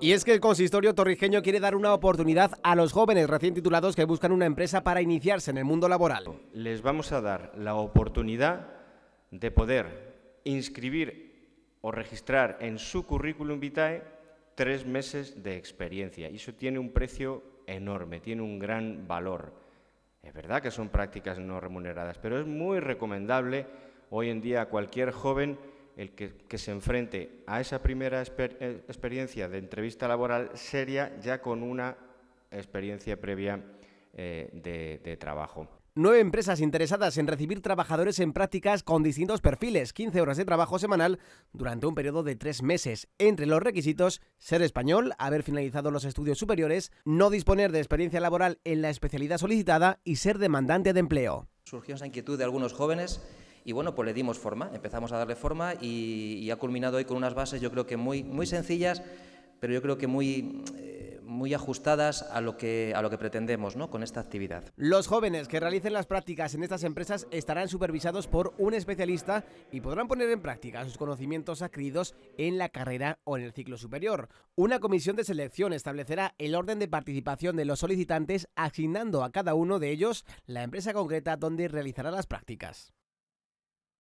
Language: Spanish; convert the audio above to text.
Y es que el consistorio torrijeño quiere dar una oportunidad a los jóvenes recién titulados que buscan una empresa para iniciarse en el mundo laboral. Les vamos a dar la oportunidad de poder inscribir o registrar en su currículum vitae tres meses de experiencia. Y eso tiene un precio enorme, tiene un gran valor. Es verdad que son prácticas no remuneradas, pero es muy recomendable hoy en día a cualquier joven el que, se enfrente a esa primera eh, experiencia de entrevista laboral seria ya con una experiencia previa eh, de, de trabajo. Nueve empresas interesadas en recibir trabajadores en prácticas con distintos perfiles, 15 horas de trabajo semanal durante un periodo de tres meses. Entre los requisitos, ser español, haber finalizado los estudios superiores, no disponer de experiencia laboral en la especialidad solicitada y ser demandante de empleo. Surgió esa inquietud de algunos jóvenes y bueno, pues le dimos forma, empezamos a darle forma y, ha culminado hoy con unas bases yo creo que muy, muy sencillas, pero yo creo que muy... Eh, muy ajustadas a lo que, a lo que pretendemos ¿no? con esta actividad. Los jóvenes que realicen las prácticas en estas empresas estarán supervisados por un especialista y podrán poner en práctica sus conocimientos adquiridos en la carrera o en el ciclo superior. Una comisión de selección establecerá el orden de participación de los solicitantes asignando a cada uno de ellos la empresa concreta donde realizará las prácticas.